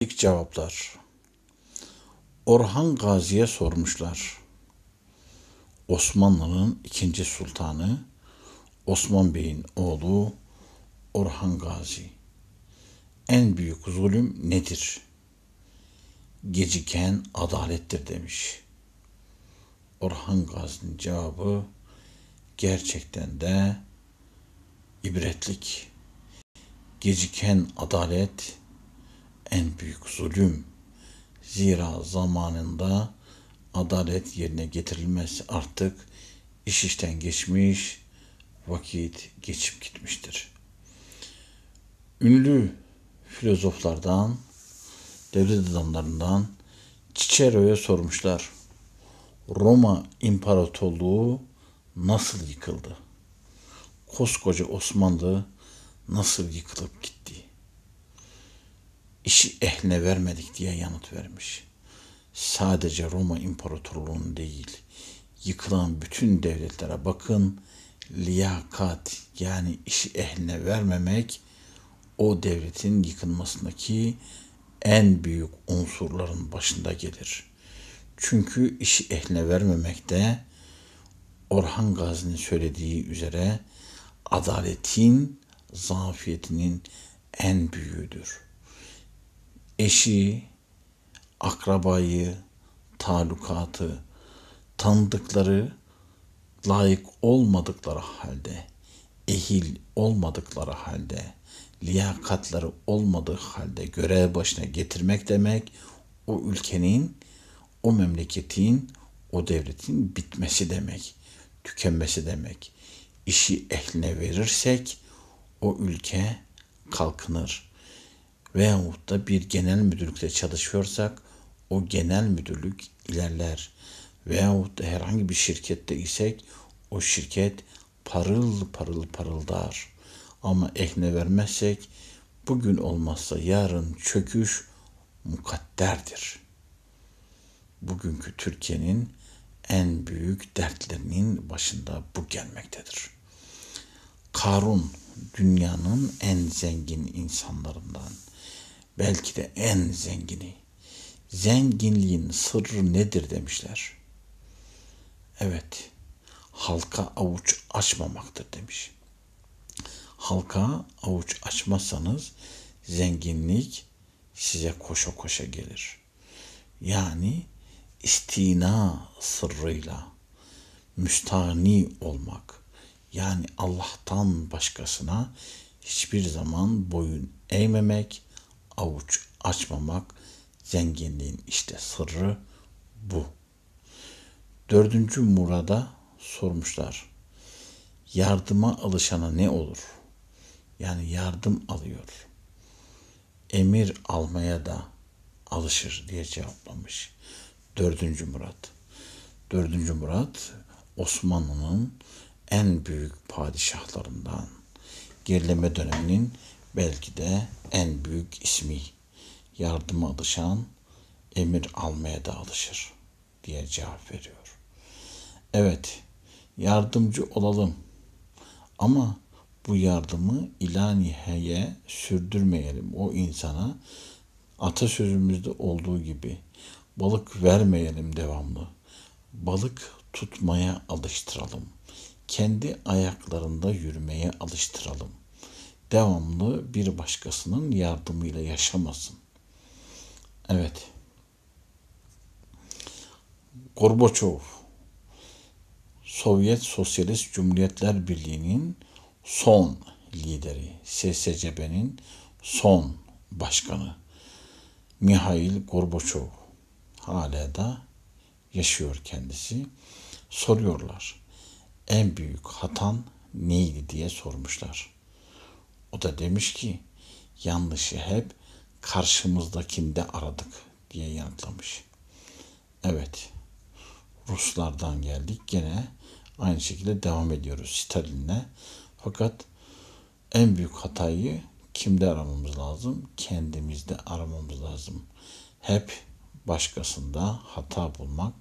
İlk cevaplar. Orhan Gazi'ye sormuşlar. Osmanlı'nın ikinci sultanı Osman Bey'in oğlu Orhan Gazi. En büyük zulüm nedir? Geciken adalettir demiş. Orhan Gazi'nin cevabı gerçekten de ibretlik. Geciken adalet en büyük zulüm. Zira zamanında adalet yerine getirilmez artık iş işten geçmiş, vakit geçip gitmiştir. Ünlü filozoflardan, devlet adamlarından Cicero'ya sormuşlar. Roma İmparatorluğu nasıl yıkıldı? Koskoca Osmanlı nasıl yıkılıp gitti? işi ehline vermedik diye yanıt vermiş. Sadece Roma İmparatorluğu'nun değil, yıkılan bütün devletlere bakın, liyakat yani işi ehline vermemek o devletin yıkılmasındaki en büyük unsurların başında gelir. Çünkü işi ehline de Orhan Gazi'nin söylediği üzere adaletin zafiyetinin en büyüğüdür.'' eşi, akrabayı, talukatı, tanıdıkları layık olmadıkları halde, ehil olmadıkları halde, liyakatları olmadığı halde görev başına getirmek demek o ülkenin, o memleketin, o devletin bitmesi demek, tükenmesi demek. İşi ehline verirsek o ülke kalkınır, veyahut da bir genel müdürlükte çalışıyorsak o genel müdürlük ilerler. Veyahut da herhangi bir şirkette isek o şirket parıl parıl parıldar. Ama ehne vermezsek bugün olmazsa yarın çöküş mukadderdir. Bugünkü Türkiye'nin en büyük dertlerinin başında bu gelmektedir. Karun dünyanın en zengin insanlarından belki de en zengini. Zenginliğin sırrı nedir demişler. Evet, halka avuç açmamaktır demiş. Halka avuç açmazsanız zenginlik size koşa koşa gelir. Yani istina sırrıyla müstani olmak yani Allah'tan başkasına hiçbir zaman boyun eğmemek, avuç açmamak zenginliğin işte sırrı bu. Dördüncü Murad'a sormuşlar. Yardıma alışana ne olur? Yani yardım alıyor. Emir almaya da alışır diye cevaplamış. Dördüncü Murat. Dördüncü Murat Osmanlı'nın en büyük padişahlarından gerileme döneminin belki de en büyük ismi yardıma alışan emir almaya da alışır diye cevap veriyor. Evet, yardımcı olalım ama bu yardımı ilaniheye sürdürmeyelim. O insana atasözümüzde olduğu gibi balık vermeyelim devamlı. Balık tutmaya alıştıralım. Kendi ayaklarında yürümeye alıştıralım.'' devamlı bir başkasının yardımıyla yaşamasın. Evet. Gorbaçov Sovyet Sosyalist Cumhuriyetler Birliği'nin son lideri, SSCB'nin son başkanı Mihail Gorbaçov hala da yaşıyor kendisi. Soruyorlar. En büyük hatan neydi diye sormuşlar. O da demiş ki yanlışı hep karşımızdakinde aradık diye yanıtlamış. Evet Ruslardan geldik gene aynı şekilde devam ediyoruz Stalin'le. Fakat en büyük hatayı kimde aramamız lazım? Kendimizde aramamız lazım. Hep başkasında hata bulmak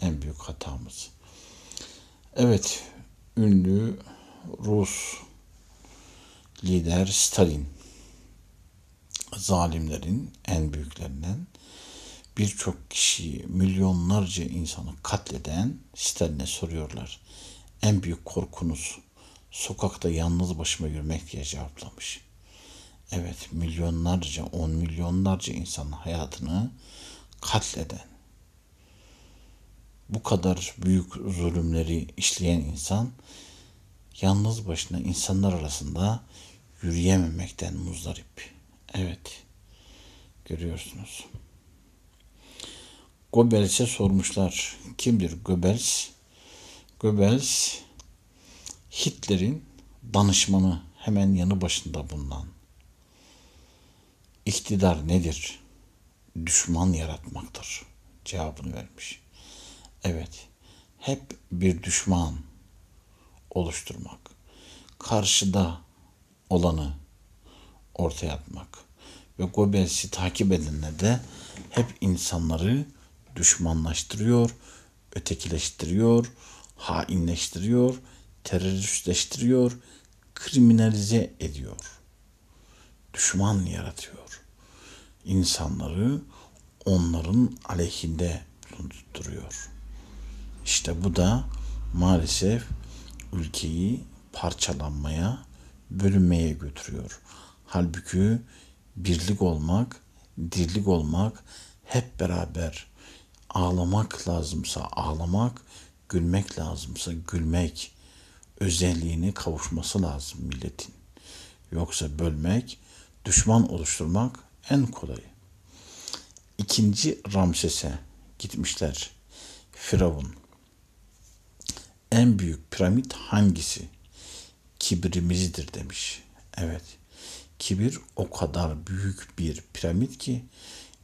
en büyük hatamız. Evet, ünlü Rus lider Stalin zalimlerin en büyüklerinden birçok kişi, milyonlarca insanı katleden Stalin'e soruyorlar. En büyük korkunuz sokakta yalnız başıma yürümek diye cevaplamış. Evet milyonlarca, on milyonlarca insanın hayatını katleden, bu kadar büyük zulümleri işleyen insan yalnız başına insanlar arasında yürüyememekten muzdarip. Evet. Görüyorsunuz. Göbels'e sormuşlar. Kimdir Göbels? Göbels Hitler'in danışmanı hemen yanı başında bulunan. İktidar nedir? Düşman yaratmaktır. Cevabını vermiş. Evet, hep bir düşman oluşturmak. Karşıda olanı ortaya atmak ve Goebbels'i takip edenler de hep insanları düşmanlaştırıyor, ötekileştiriyor, hainleştiriyor, teröristleştiriyor, kriminalize ediyor. Düşman yaratıyor. İnsanları onların aleyhinde bulundurtuyor. İşte bu da maalesef ülkeyi parçalanmaya bölünmeye götürüyor. Halbuki birlik olmak, dirlik olmak, hep beraber ağlamak lazımsa ağlamak, gülmek lazımsa gülmek özelliğini kavuşması lazım milletin. Yoksa bölmek, düşman oluşturmak en kolayı. İkinci Ramses'e gitmişler. Firavun. En büyük piramit hangisi? kibrimizdir demiş. Evet. Kibir o kadar büyük bir piramit ki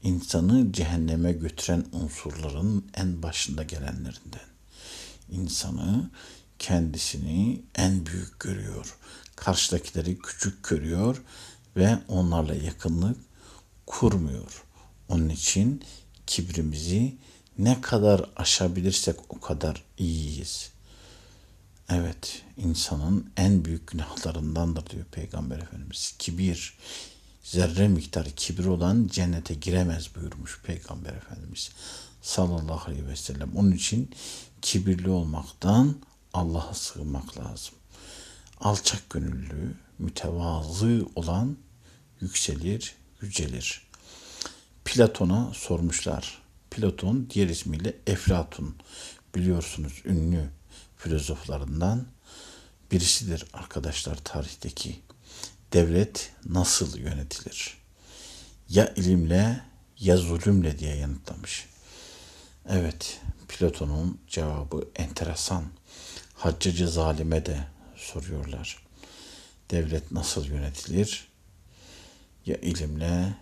insanı cehenneme götüren unsurların en başında gelenlerinden. İnsanı kendisini en büyük görüyor. Karşıdakileri küçük görüyor ve onlarla yakınlık kurmuyor. Onun için kibrimizi ne kadar aşabilirsek o kadar iyiyiz. Evet, insanın en büyük günahlarındandır diyor Peygamber Efendimiz. Kibir, zerre miktarı kibir olan cennete giremez buyurmuş Peygamber Efendimiz sallallahu aleyhi ve sellem. Onun için kibirli olmaktan Allah'a sığınmak lazım. Alçak gönüllü, mütevazı olan yükselir, yücelir. Platon'a sormuşlar. Platon diğer ismiyle Eflatun biliyorsunuz ünlü filozoflarından birisidir arkadaşlar tarihteki. Devlet nasıl yönetilir? Ya ilimle ya zulümle diye yanıtlamış. Evet, Platon'un cevabı enteresan. Haccacı zalime de soruyorlar. Devlet nasıl yönetilir? Ya ilimle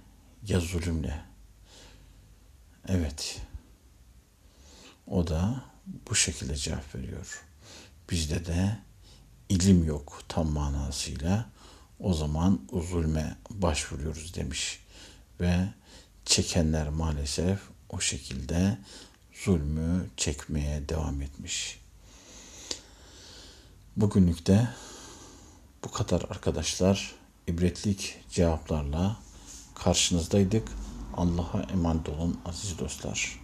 ya zulümle. Evet. O da bu şekilde cevap veriyor. Bizde de ilim yok tam manasıyla o zaman uzulme başvuruyoruz demiş ve çekenler maalesef o şekilde zulmü çekmeye devam etmiş. Bugünlük de bu kadar arkadaşlar ibretlik cevaplarla karşınızdaydık. Allah'a emanet olun aziz dostlar.